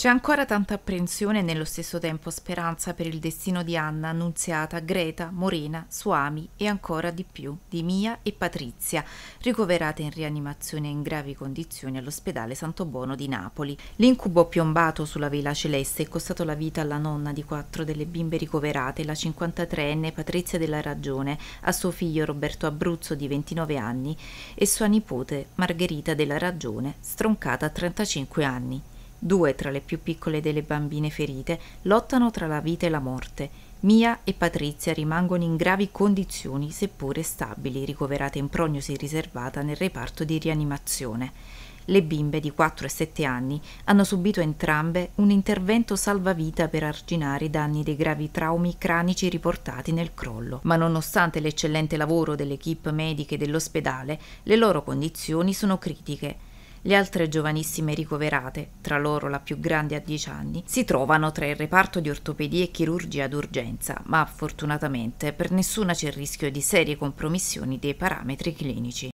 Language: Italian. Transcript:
C'è ancora tanta apprensione e nello stesso tempo speranza per il destino di Anna, Annunziata, Greta, Morena, Suami e ancora di più di Mia e Patrizia, ricoverate in rianimazione in gravi condizioni all'ospedale Santo Bono di Napoli. L'incubo piombato sulla vela celeste è costato la vita alla nonna di quattro delle bimbe ricoverate, la 53enne Patrizia della Ragione, a suo figlio Roberto Abruzzo di 29 anni e sua nipote Margherita della Ragione, stroncata a 35 anni. Due tra le più piccole delle bambine ferite lottano tra la vita e la morte. Mia e Patrizia rimangono in gravi condizioni, seppure stabili, ricoverate in prognosi riservata nel reparto di rianimazione. Le bimbe di 4 e 7 anni hanno subito entrambe un intervento salvavita per arginare i danni dei gravi traumi cranici riportati nel crollo, ma nonostante l'eccellente lavoro dell'equipe mediche dell'ospedale, le loro condizioni sono critiche. Le altre giovanissime ricoverate, tra loro la più grande a 10 anni, si trovano tra il reparto di ortopedia e chirurgia d'urgenza, ma fortunatamente per nessuna c'è il rischio di serie compromissioni dei parametri clinici.